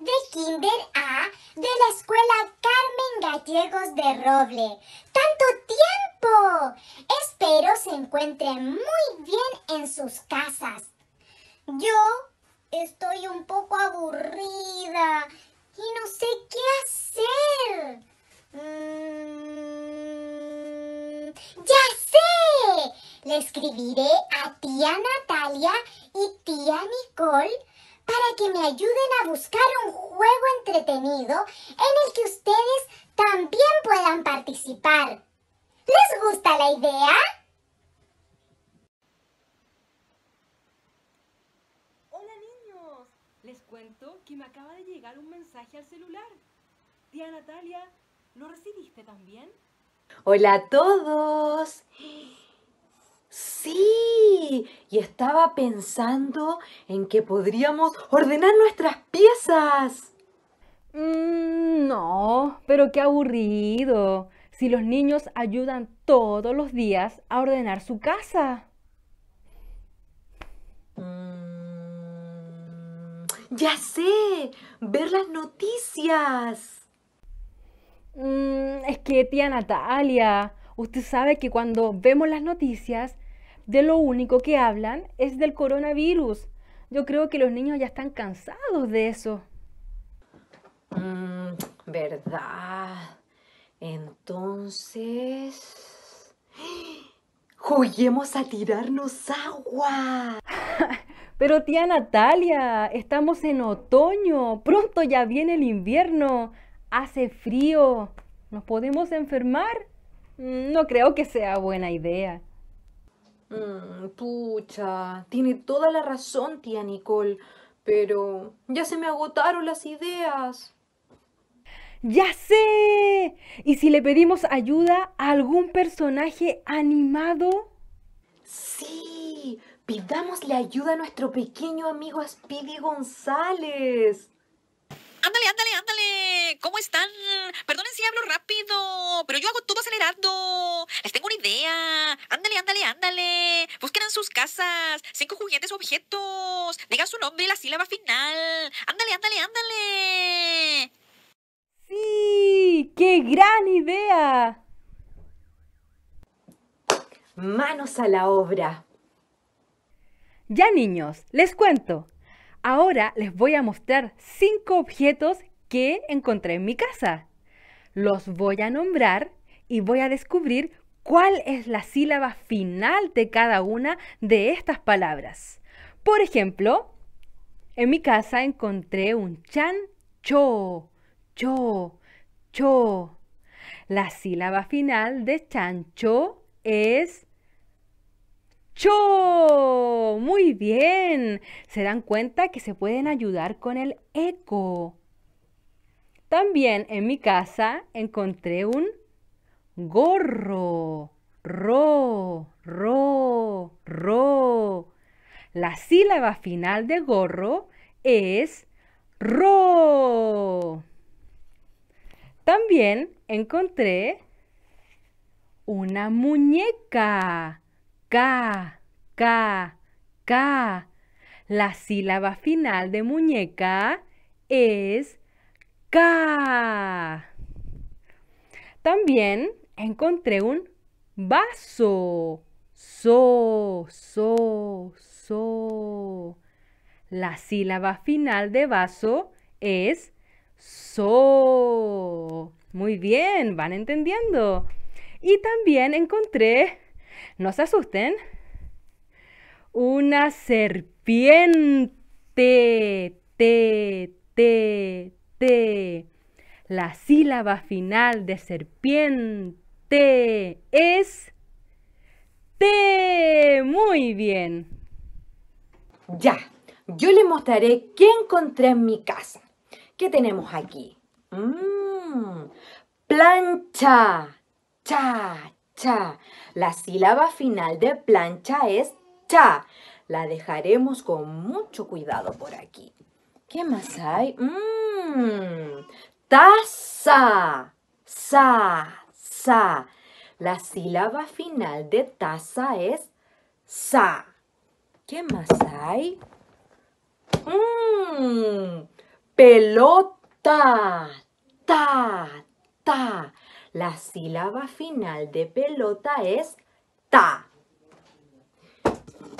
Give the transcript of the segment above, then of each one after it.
de Kinder A de la Escuela Carmen Gallegos de Roble. ¡Tanto tiempo! Espero se encuentren muy bien en sus casas. Yo estoy un poco aburrida y no sé qué hacer. Mm, ¡Ya sé! Le escribiré a tía Natalia y tía Nicole para que me ayuden a buscar un juego entretenido en el que ustedes también puedan participar. ¿Les gusta la idea? Hola niños, les cuento que me acaba de llegar un mensaje al celular. Tía Natalia, ¿lo recibiste también? Hola a todos. Sí, y estaba pensando en que podríamos ordenar nuestras piezas. Mm, no, pero qué aburrido. Si los niños ayudan todos los días a ordenar su casa. Mm, ya sé, ver las noticias. Mm, es que tía Natalia, usted sabe que cuando vemos las noticias de lo único que hablan es del coronavirus. Yo creo que los niños ya están cansados de eso. Mm, ¿Verdad? Entonces... ¡Juguemos a tirarnos agua! Pero tía Natalia, estamos en otoño, pronto ya viene el invierno, hace frío, ¿nos podemos enfermar? Mm, no creo que sea buena idea. Mmm, pucha, tiene toda la razón tía Nicole, pero ya se me agotaron las ideas. ¡Ya sé! ¿Y si le pedimos ayuda a algún personaje animado? Sí, pidámosle ayuda a nuestro pequeño amigo Speedy González. Ándale, ándale, ándale. ¿Cómo están? Perdonen si hablo rápido, pero yo hago todo acelerando! Les tengo una idea ándale, ándale, Busquen en sus casas. Cinco juguetes objetos. Digan su nombre y la sílaba final. Ándale, ándale, ándale. Sí, qué gran idea. Manos a la obra. Ya niños, les cuento. Ahora les voy a mostrar cinco objetos que encontré en mi casa. Los voy a nombrar y voy a descubrir cuál es la sílaba final de cada una de estas palabras. Por ejemplo, en mi casa encontré un chancho. cho, cho, cho. La sílaba final de chancho es cho. Muy bien. Se dan cuenta que se pueden ayudar con el eco. También en mi casa encontré un gorro, ro, ro, ro. La sílaba final de gorro es ro. También encontré una muñeca. K, K, K. La sílaba final de muñeca es K. También encontré un vaso. So, so, so. La sílaba final de vaso es so. Muy bien, van entendiendo. Y también encontré, no se asusten, una serpiente. Te, te, te. La sílaba final de serpiente te es te. Muy bien. Ya, yo le mostraré qué encontré en mi casa. ¿Qué tenemos aquí? Mm, plancha. Cha, cha. La sílaba final de plancha es cha. La dejaremos con mucho cuidado por aquí. ¿Qué más hay? Mm, taza. Sa, sa. La sílaba final de taza es sa. ¿Qué más hay? Mm, pelota, ta, ta. La sílaba final de pelota es ta.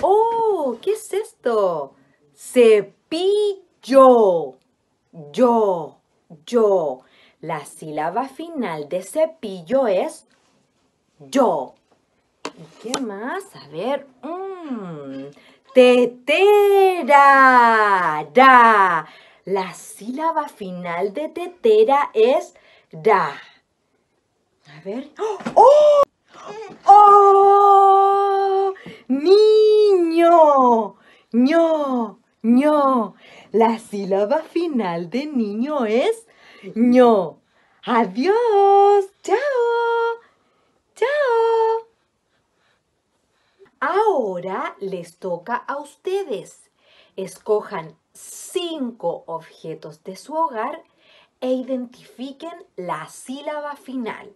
¡Oh! ¿Qué es esto? Cepillo. Yo, yo. La sílaba final de cepillo es yo. ¿Y qué más? A ver. Mm, tetera. Da. La sílaba final de tetera es da. A ver. ¡Oh! ¡Oh! ¡Niño! ¡Ño! ¡Ño! La sílaba final de niño es ¡No! Adiós, chao, chao. Ahora les toca a ustedes. Escojan cinco objetos de su hogar e identifiquen la sílaba final.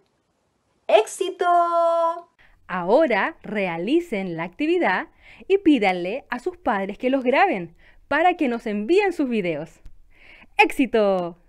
¡Éxito! Ahora realicen la actividad y pídanle a sus padres que los graben para que nos envíen sus videos. ¡Éxito!